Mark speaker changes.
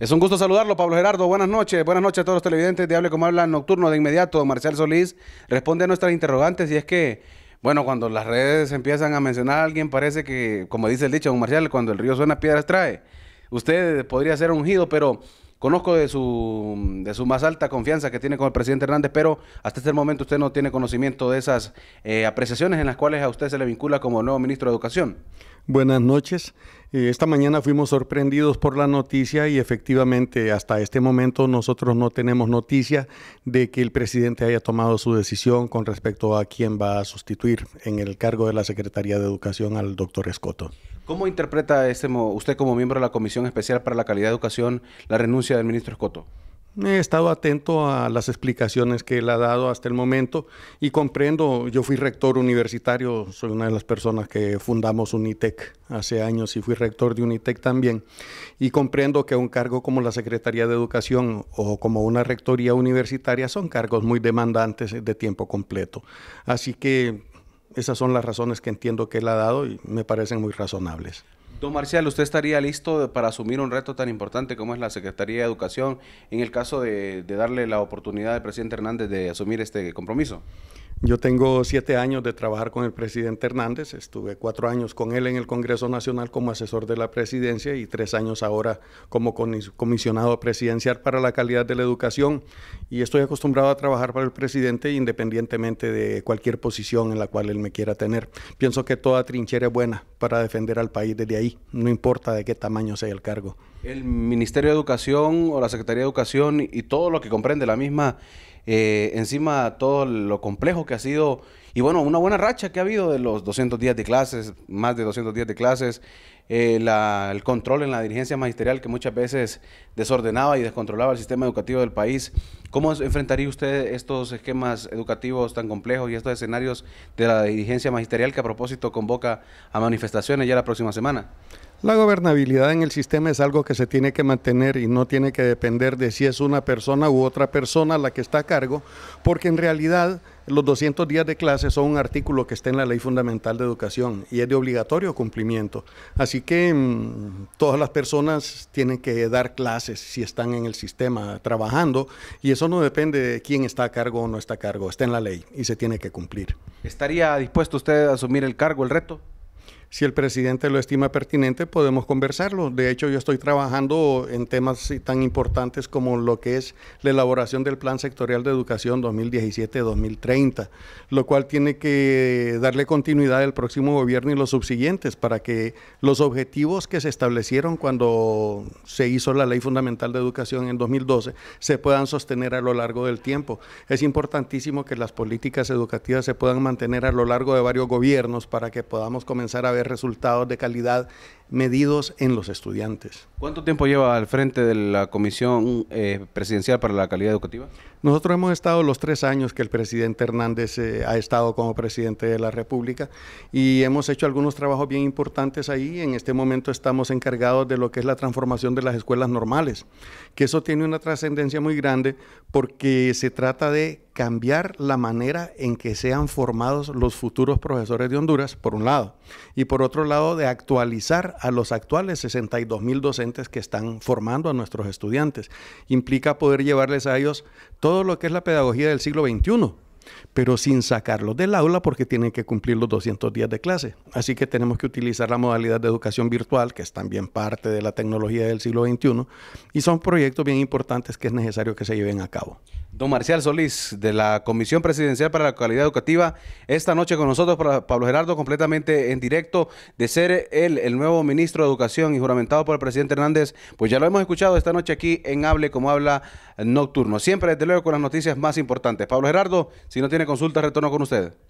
Speaker 1: Es un gusto saludarlo, Pablo Gerardo. Buenas noches. Buenas noches a todos los televidentes de Hable como Habla Nocturno. De inmediato, Marcial Solís responde a nuestras interrogantes y es que, bueno, cuando las redes empiezan a mencionar a alguien, parece que, como dice el dicho, don Marcial, cuando el río suena, piedras trae. Usted podría ser ungido, pero Conozco de su, de su más alta confianza que tiene con el presidente Hernández, pero hasta este momento usted no tiene conocimiento de esas eh, apreciaciones en las cuales a usted se le vincula como nuevo ministro de Educación.
Speaker 2: Buenas noches. Eh, esta mañana fuimos sorprendidos por la noticia y efectivamente hasta este momento nosotros no tenemos noticia de que el presidente haya tomado su decisión con respecto a quién va a sustituir en el cargo de la Secretaría de Educación al doctor Escoto.
Speaker 1: ¿Cómo interpreta este usted como miembro de la Comisión Especial para la Calidad de Educación la renuncia del ministro Escoto?
Speaker 2: He estado atento a las explicaciones que él ha dado hasta el momento y comprendo, yo fui rector universitario, soy una de las personas que fundamos Unitec hace años y fui rector de Unitec también, y comprendo que un cargo como la Secretaría de Educación o como una rectoría universitaria son cargos muy demandantes de tiempo completo. Así que esas son las razones que entiendo que él ha dado y me parecen muy razonables.
Speaker 1: Don Marcial, ¿usted estaría listo para asumir un reto tan importante como es la Secretaría de Educación en el caso de darle la oportunidad al presidente Hernández de asumir este compromiso?
Speaker 2: Yo tengo siete años de trabajar con el presidente Hernández, estuve cuatro años con él en el Congreso Nacional como asesor de la presidencia y tres años ahora como comisionado presidencial para la calidad de la educación y estoy acostumbrado a trabajar para el presidente independientemente de cualquier posición en la cual él me quiera tener. Pienso que toda trinchera es buena para defender al país desde ahí, no importa de qué tamaño sea el cargo.
Speaker 1: El Ministerio de Educación o la Secretaría de Educación y todo lo que comprende la misma eh, encima todo lo complejo que ha sido y bueno, una buena racha que ha habido de los 200 días de clases, más de 210 días de clases, eh, el control en la dirigencia magisterial que muchas veces desordenaba y descontrolaba el sistema educativo del país. ¿Cómo enfrentaría usted estos esquemas educativos tan complejos y estos escenarios de la dirigencia magisterial que a propósito convoca a manifestaciones ya la próxima semana?
Speaker 2: La gobernabilidad en el sistema es algo que se tiene que mantener y no tiene que depender de si es una persona u otra persona la que está a cargo, porque en realidad los 200 días de clases son un artículo que está en la Ley Fundamental de Educación y es de obligatorio cumplimiento. Así que mm, todas las personas tienen que dar clases si están en el sistema trabajando y eso no depende de quién está a cargo o no está a cargo, está en la ley y se tiene que cumplir. ¿Estaría dispuesto usted a asumir el cargo, el reto? Si el presidente lo estima pertinente, podemos conversarlo. De hecho, yo estoy trabajando en temas tan importantes como lo que es la elaboración del Plan Sectorial de Educación 2017-2030, lo cual tiene que darle continuidad al próximo gobierno y los subsiguientes para que los objetivos que se establecieron cuando se hizo la Ley Fundamental de Educación en 2012 se puedan sostener a lo largo del tiempo. Es importantísimo que las políticas educativas se puedan mantener a lo largo de varios gobiernos para que podamos comenzar a ver resultados de calidad medidos en los
Speaker 1: estudiantes. ¿Cuánto tiempo lleva al frente de la Comisión eh, Presidencial para la Calidad Educativa?
Speaker 2: Nosotros hemos estado los tres años que el presidente Hernández eh, ha estado como presidente de la República y hemos hecho algunos trabajos bien importantes ahí. En este momento estamos encargados de lo que es la transformación de las escuelas normales, que eso tiene una trascendencia muy grande porque se trata de cambiar la manera en que sean formados los futuros profesores de Honduras, por un lado, y y por otro lado de actualizar a los actuales 62 mil docentes que están formando a nuestros estudiantes. Implica poder llevarles a ellos todo lo que es la pedagogía del siglo XXI pero sin sacarlos del aula porque tienen que cumplir los 200 días de clase. Así que tenemos que utilizar la modalidad de educación virtual, que es también parte de la tecnología del siglo XXI, y son proyectos bien importantes que es necesario que se lleven a cabo.
Speaker 1: Don Marcial Solís, de la Comisión Presidencial para la Calidad Educativa, esta noche con nosotros, Pablo Gerardo, completamente en directo, de ser él el nuevo ministro de Educación y juramentado por el presidente Hernández, pues ya lo hemos escuchado esta noche aquí en Hable como Habla Nocturno. Siempre, desde luego, con las noticias más importantes. Pablo Gerardo, si no tiene consulta, retorno con ustedes.